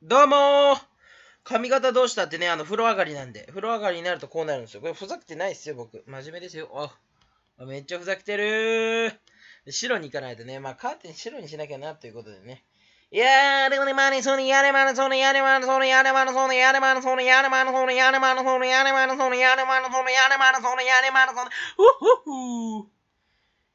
どうもー髪型どうしたってね、あの、風呂上がりなんで。風呂上がりになるとこうなるんですよ。これ、ふざけてないっすよ、僕。真面目ですよ。あ、めっちゃふざけてるー。白に行かないとね、まあ、カーテン白にしなきゃな、ということでね。いやー、でもね、マネね、その、やれマネね、その、やれマネね、その、やれマネね、その、やれマネね、その、やれマネね、その、やれマネね、その、やれマネね、その、やれマネね、その、やれマネね、その、やれマネね、その、やれまね、その、うっほっほー。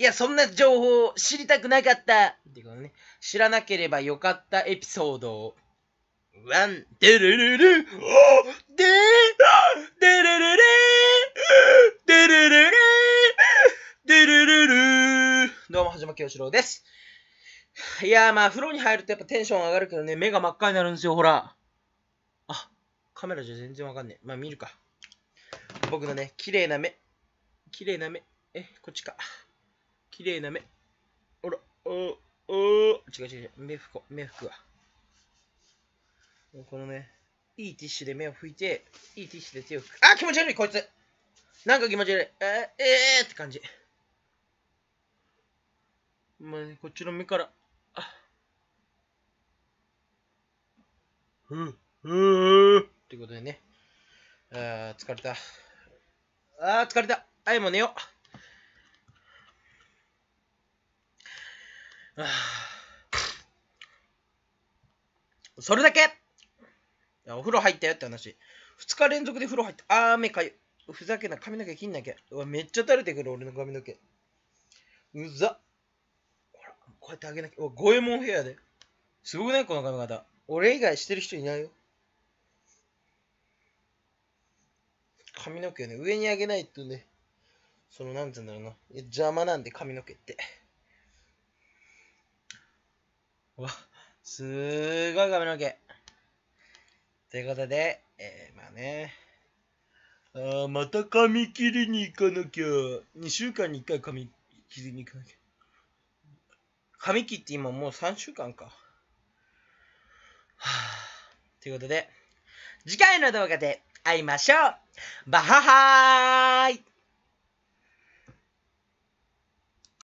いや、そんな情報を知りたくなかったってことね。知らなければよかったエピソードを。ワン、デルルル、おデルルルデルルルデルルルどうも、はじまきよしろうです。いやまあ、風呂に入るとやっぱテンション上がるけどね、目が真っ赤になるんですよ、ほら。あ、カメラじゃ全然わかんねえ。まあ、見るか。僕のね、綺麗な目。綺麗な目。え、こっちか。綺麗な目。ほら、お、お、違う違う違う。目拭こう。目拭くわ。このね、いいティッシュで目を拭いて、いいティッシュで手を拭く。あ、気持ち悪い、こいつなんか気持ち悪い。えー、えー、って感じ。まあ、ね、こっちの目から、あうん、うん、ってことでね。あー、疲れた。あー、疲れた。あい、もう寝よう。それだけお風呂入ったよって話。2日連続で風呂入った。あー、目かゆ。ふざけな、髪の毛切んなきゃ。うわ、めっちゃ垂れてくる、俺の髪の毛。うざほら、こうやってあげなきゃ。うわ、五右衛門ヘアで。すごくないこの髪型。俺以外してる人いないよ。髪の毛ね、上にあげないとね、その、なんつうんだろうな。邪魔なんで、髪の毛って。わ、すーごい髪の毛。ということで、えー、まあね。あまた髪切りに行かなきゃ。2週間に1回髪切りに行かなきゃ。髪切って今もう3週間か。はあ、ということで、次回の動画で会いましょうバハハーイ